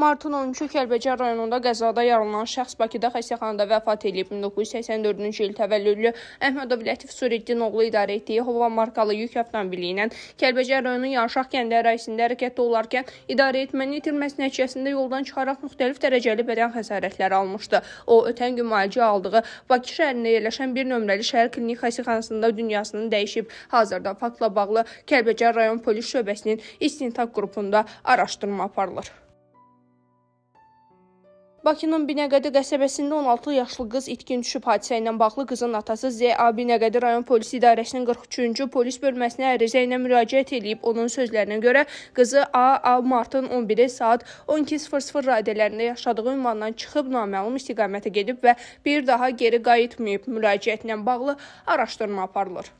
Martın 13-ü Kəlbəcər rayonunda qəzada yaralanan şəxs Bakıda xəstəxanada vəfat edib. 1984-cü il təvəllüdlü Əhmədov Lətif Suriddin oğlu idarə etdiyi Hova markalı yük avtomobili ilə Kəlbəcər rayonu Yarşaq kəndi ərazisində hərəkətdə olarkən idarə etmənin itirməsi nəticəsində yoldan çıxaraq müxtəlif dərəcəli bədən xəsarətləri almışdı. O ötən gün müalicə aldığı Bakı şəhərində yerləşən bir nömrəli şəhər klinik xəstəxanasında dünyasını dəyişib. Hazırda faktla bağlı Kəlbəcər rayon polis şöbəsinin istintaq qrupunda araşdırma aparılır. Bakının Binəqədi qəsəbəsində 16 yaşlı qız itkin düşüb hadisə ilə bağlı qızın atası ZA Binəqədi rayon polis idarəsinin 43-cü polis bölməsinə ərizə ilə müraciət edib. Onun sözlərinə görə qızı AA martın 11-i saat 12:00 radələrində yaşadığı ünvandan çıxıb naməlum istiqamətə gedib və bir daha geri qayıtmayıb. Müraciətlə bağlı araşdırma aparılır.